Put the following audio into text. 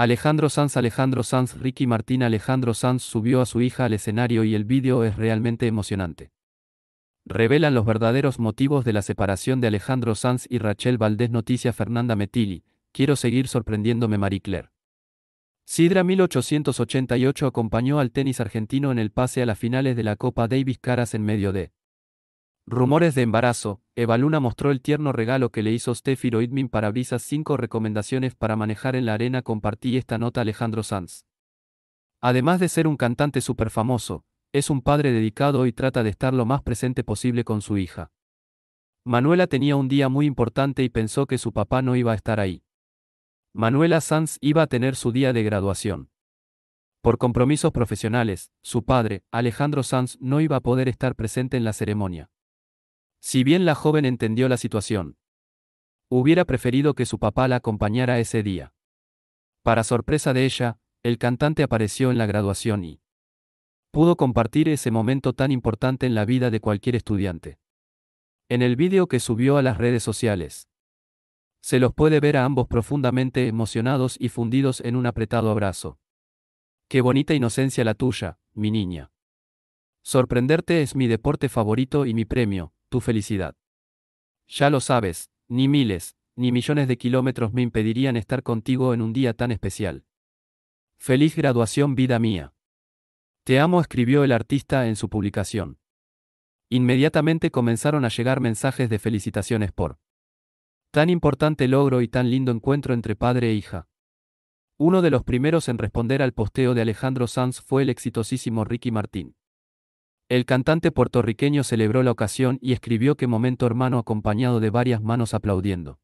Alejandro Sanz Alejandro Sanz Ricky Martín Alejandro Sanz subió a su hija al escenario y el vídeo es realmente emocionante. Revelan los verdaderos motivos de la separación de Alejandro Sanz y Rachel Valdés Noticia Fernanda Metilli, quiero seguir sorprendiéndome Marie Claire. Sidra 1888 acompañó al tenis argentino en el pase a las finales de la Copa Davis Caras en medio de Rumores de embarazo. Evaluna mostró el tierno regalo que le hizo Steffi Idmin para Brisas 5 recomendaciones para manejar en la arena. Compartí esta nota Alejandro Sanz. Además de ser un cantante súper famoso, es un padre dedicado y trata de estar lo más presente posible con su hija. Manuela tenía un día muy importante y pensó que su papá no iba a estar ahí. Manuela Sanz iba a tener su día de graduación. Por compromisos profesionales, su padre, Alejandro Sanz, no iba a poder estar presente en la ceremonia. Si bien la joven entendió la situación, hubiera preferido que su papá la acompañara ese día. Para sorpresa de ella, el cantante apareció en la graduación y pudo compartir ese momento tan importante en la vida de cualquier estudiante. En el vídeo que subió a las redes sociales, se los puede ver a ambos profundamente emocionados y fundidos en un apretado abrazo. Qué bonita inocencia la tuya, mi niña. Sorprenderte es mi deporte favorito y mi premio, tu felicidad. Ya lo sabes, ni miles, ni millones de kilómetros me impedirían estar contigo en un día tan especial. Feliz graduación, vida mía. Te amo, escribió el artista en su publicación. Inmediatamente comenzaron a llegar mensajes de felicitaciones por tan importante logro y tan lindo encuentro entre padre e hija. Uno de los primeros en responder al posteo de Alejandro Sanz fue el exitosísimo Ricky Martín. El cantante puertorriqueño celebró la ocasión y escribió que momento hermano acompañado de varias manos aplaudiendo.